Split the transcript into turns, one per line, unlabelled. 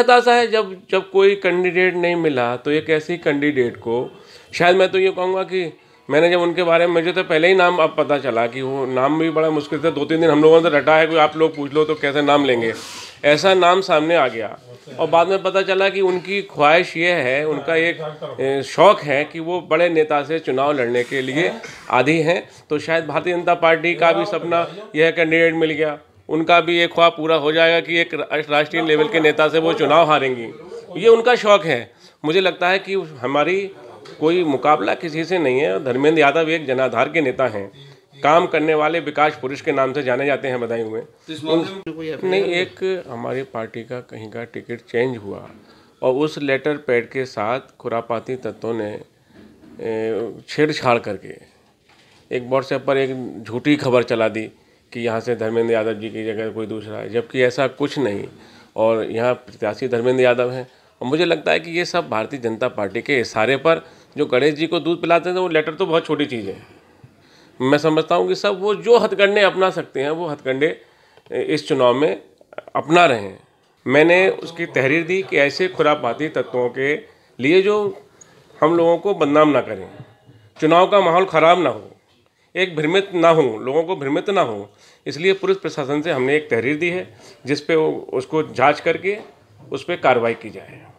हताशा है जब जब कोई कैंडिडेट नहीं मिला तो एक ऐसी कैंडिडेट को शायद मैं तो ये कहूँगा कि मैंने जब उनके बारे में मुझे तो पहले ही नाम अब पता चला कि वो नाम भी बड़ा मुश्किल था दो तीन दिन हम लोगों से तो रटा है कोई आप लोग पूछ लो तो कैसे नाम लेंगे ऐसा नाम सामने आ गया और बाद में पता चला कि उनकी ख्वाहिश ये है उनका एक शौक़ है कि वो बड़े नेता से चुनाव लड़ने के लिए आधी हैं तो शायद भारतीय जनता पार्टी का भी सपना यह कैंडिडेट मिल गया उनका भी ये ख्वाब पूरा हो जाएगा कि एक राष्ट्रीय लेवल के नेता से वो चुनाव हारेंगी ये उनका शौक है मुझे लगता है कि हमारी कोई मुकाबला किसी से नहीं है धर्मेंद्र यादव एक जनाधार के नेता हैं काम करने वाले विकास पुरुष के नाम से जाने जाते हैं बधाई हुए नहीं एक हमारी पार्टी का कहीं का टिकट चेंज हुआ और उस लेटर पैड के साथ खुरापाती तत्वों ने छेड़छाड़ करके एक व्हाट्सएप पर एक झूठी खबर चला दी कि यहाँ से धर्मेंद्र यादव जी की जगह कोई दूसरा है जबकि ऐसा कुछ नहीं और यहाँ प्रत्याशी धर्मेंद्र यादव हैं और मुझे लगता है कि ये सब भारतीय जनता पार्टी के इशारे पर जो गणेश जी को दूध पिलाते थे वो लेटर तो बहुत छोटी चीज़ है मैं समझता हूँ कि सब वो जो हथकंडे अपना सकते हैं वो हथकंडे इस चुनाव में अपना रहे हैं मैंने उसकी तहरीर दी कि ऐसे खुरापाती तत्वों के लिए जो हम लोगों को बदनाम ना करें चुनाव का माहौल ख़राब ना हो एक भ्रमित ना हो लोगों को भ्रमित ना हो इसलिए पुलिस प्रशासन से हमने एक तहरीर दी है जिस पे उसको जांच करके उस पर
कार्रवाई की जाए